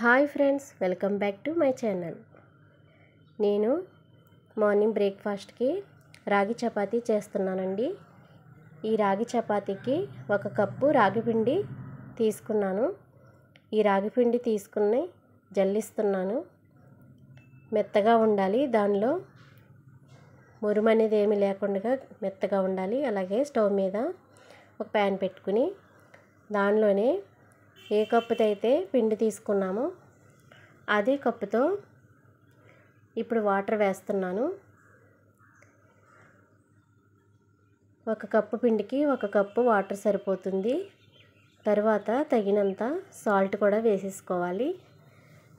hi friends welcome back to my channel నేను morning బ్రేక్ఫాస్ట్కి రాగి చపాతి చేస్తున్నానండి ఈ రాగి చపాతీకి ఒక కప్పు రాగిపిండి తీసుకున్నాను ఈ రాగిపిండి తీసుకుని జల్లిస్తున్నాను మెత్తగా ఉండాలి దానిలో మురుము అనేది ఏమీ లేకుండా మెత్తగా ఉండాలి అలాగే స్టవ్ మీద ఒక ప్యాన్ పెట్టుకుని దానిలోనే ఏ కప్పుతో అయితే పిండి తీసుకున్నామో అదే కప్పుతో ఇప్పుడు వాటర్ వేస్తున్నాను ఒక కప్పు పిండికి ఒక కప్పు వాటర్ సరిపోతుంది తర్వాత తగినంత సాల్ట్ కూడా వేసేసుకోవాలి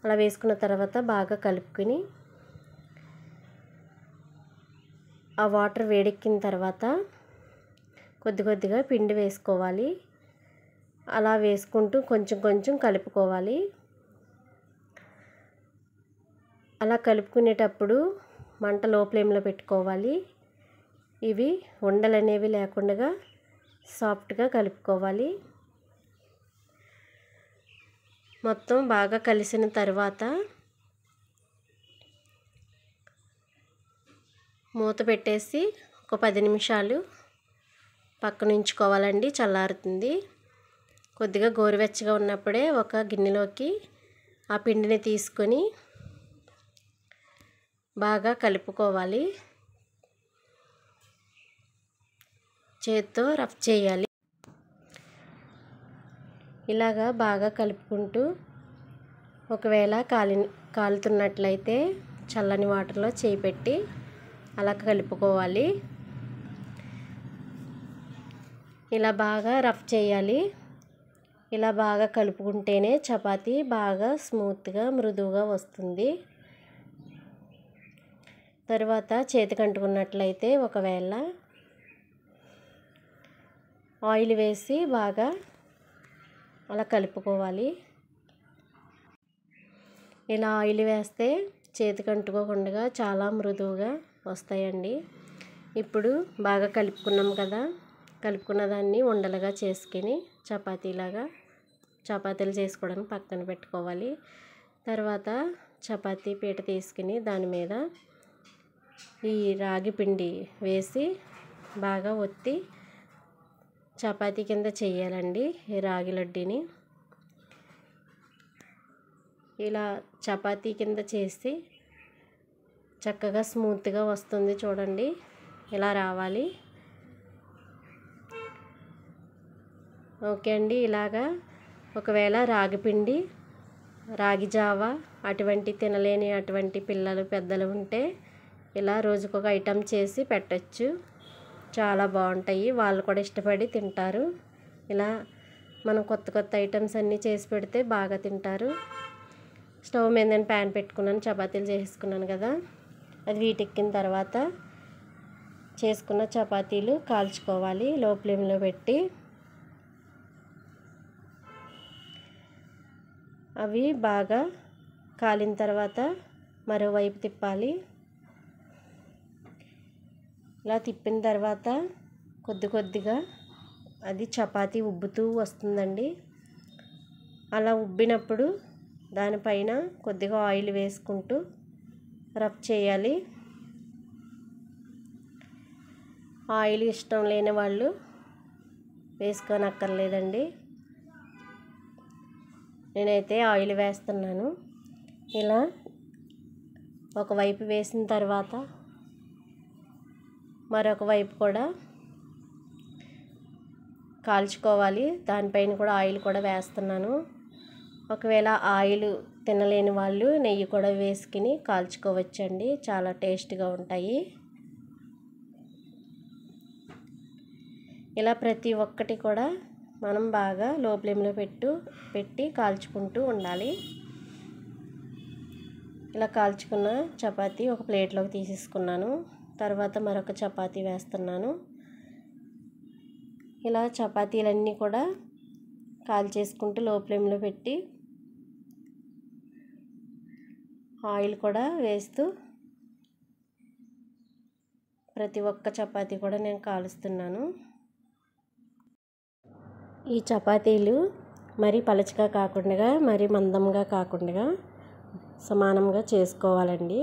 అలా వేసుకున్న తర్వాత బాగా కలుపుకొని ఆ వాటర్ వేడెక్కిన తర్వాత కొద్ది కొద్దిగా పిండి వేసుకోవాలి అలా వేసుకుంటూ కొంచెం కొంచెం కలుపుకోవాలి అలా కలుపుకునేటప్పుడు మంట లో ఫ్లేమ్లో పెట్టుకోవాలి ఇవి ఉండలు అనేవి లేకుండా సాఫ్ట్గా కలుపుకోవాలి మొత్తం బాగా కలిసిన తర్వాత మూత పెట్టేసి ఒక పది నిమిషాలు పక్కనుంచుకోవాలండి చల్లారుతుంది కొద్దిగా గోరువెచ్చగా ఉన్నప్పుడే ఒక గిన్నెలోకి ఆ పిండిని తీసుకొని బాగా కలుపుకోవాలి చేత్తో రఫ్ చేయాలి ఇలాగా బాగా కలుపుకుంటూ ఒకవేళ కాలి కాలుతున్నట్లయితే చల్లని వాటర్లో చేయి పెట్టి అలా కలుపుకోవాలి ఇలా బాగా రఫ్ చేయాలి ఇలా బాగా కలుపుకుంటేనే చపాతీ బాగా స్మూత్గా మృదువుగా వస్తుంది తర్వాత కంటుకున్నట్లయితే ఒకవేళ ఆయిల్ వేసి బాగా అలా కలుపుకోవాలి ఇలా ఆయిల్ వేస్తే కంటుకోకుండా చాలా మృదువుగా వస్తాయండి ఇప్పుడు బాగా కలుపుకున్నాం కదా కలుపుకున్న దాన్ని ఉండలుగా చేసుకుని చపాతీలాగా చపాతీలు చేసుకోవడానికి పక్కన పెట్టుకోవాలి తర్వాత చపాతీ పీట తీసుకుని దాని మీద ఈ రాగి పిండి వేసి బాగా ఒత్తి చపాతీ కింద చేయాలండి ఈ రాగి లడ్డీని ఇలా చపాతీ కింద చేసి చక్కగా స్మూత్గా వస్తుంది చూడండి ఇలా రావాలి ఓకే అండి ఇలాగా ఒకవేళ రాగిపిండి రాగి జావ అటువంటి తినలేని అటువంటి పిల్లలు పెద్దలు ఉంటే ఇలా రోజుకొక ఒక ఐటెం చేసి పెట్టచ్చు చాలా బాగుంటాయి వాళ్ళు కూడా ఇష్టపడి తింటారు ఇలా మనం కొత్త కొత్త ఐటమ్స్ అన్నీ చేసి పెడితే బాగా తింటారు స్టవ్ మీద నేను ప్యాన్ పెట్టుకున్నాను చపాతీలు చేసుకున్నాను కదా అది వీటెక్కిన తర్వాత చేసుకున్న చపాతీలు కాల్చుకోవాలి లో ఫ్లేమ్లో పెట్టి అవి బాగా కాలిన తర్వాత మరోవైపు తిప్పాలి ఇలా తిప్పిన తర్వాత కొద్ది కొద్దిగా అది చపాతి ఉబ్బుతూ వస్తుందండి అలా ఉబ్బినప్పుడు దానిపైన కొద్దిగా ఆయిల్ వేసుకుంటూ రబ్ చేయాలి ఆయిల్ ఇష్టం లేని వాళ్ళు వేసుకొని అక్కర్లేదండి నేనైతే ఆయిల్ వేస్తున్నాను ఇలా ఒకవైపు వేసిన తర్వాత మరొక వైపు కూడా కాల్చుకోవాలి దానిపైన కూడా ఆయిల్ కూడా వేస్తున్నాను ఒకవేళ ఆయిల్ తినలేని వాళ్ళు నెయ్యి కూడా వేసుకుని కాల్చుకోవచ్చండి చాలా టేస్ట్గా ఉంటాయి ఇలా ప్రతి ఒక్కటి కూడా మనం బాగా లో ఫ్లేమ్లో పెట్టు పెట్టి కాల్చుకుంటూ ఉండాలి ఇలా కాల్చుకున్న చపాతీ ఒక ప్లేట్లోకి తీసేసుకున్నాను తర్వాత మరొక చపాతీ వేస్తున్నాను ఇలా చపాతీలన్నీ కూడా కాల్చేసుకుంటూ లో ఫ్లేమ్లో పెట్టి ఆయిల్ కూడా వేస్తూ ప్రతి ఒక్క చపాతీ కూడా నేను కాలుస్తున్నాను ఈ చపాతీలు మరి పలచగా కాకుండా మరి మందంగా కాకుండా సమానంగా చేసుకోవాలండి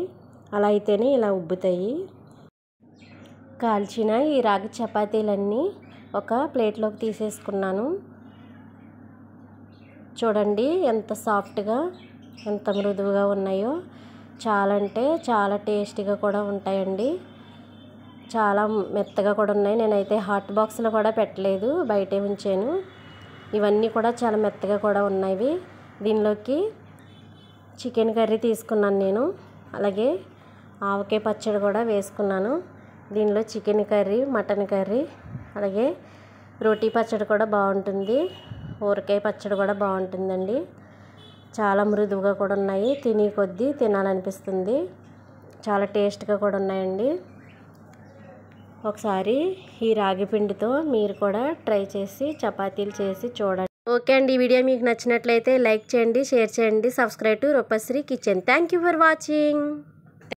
అలా అయితేనే ఇలా ఉబ్బుతాయి కాల్చిన ఈ రాగి చపాతీలన్నీ ఒక ప్లేట్లోకి తీసేసుకున్నాను చూడండి ఎంత సాఫ్ట్గా ఎంత మృదువుగా ఉన్నాయో చాలా అంటే చాలా టేస్టీగా కూడా ఉంటాయండి చాలా మెత్తగా కూడా ఉన్నాయి నేనైతే హాట్ బాక్స్లో కూడా పెట్టలేదు బయటే ఉంచాను ఇవన్నీ కూడా చాలా మెత్తగా కూడా ఉన్నాయి దీనిలోకి చికెన్ కర్రీ తీసుకున్నాను నేను అలాగే ఆవకాయ పచ్చడి కూడా వేసుకున్నాను దీనిలో చికెన్ కర్రీ మటన్ కర్రీ అలాగే రోటీ పచ్చడి కూడా బాగుంటుంది ఊరకాయ పచ్చడి కూడా బాగుంటుందండి చాలా మృదువుగా కూడా ఉన్నాయి తినే కొద్దీ తినాలనిపిస్తుంది చాలా టేస్ట్గా కూడా ఉన్నాయండి ఒకసారి ఈ రాగి పిండితో మీరు కూడా ట్రై చేసి చపాతీలు చేసి చూడండి ఓకే అండి ఈ వీడియో మీకు నచ్చినట్లయితే లైక్ చేయండి షేర్ చేయండి subscribe to Rupashree kitchen thank you for watching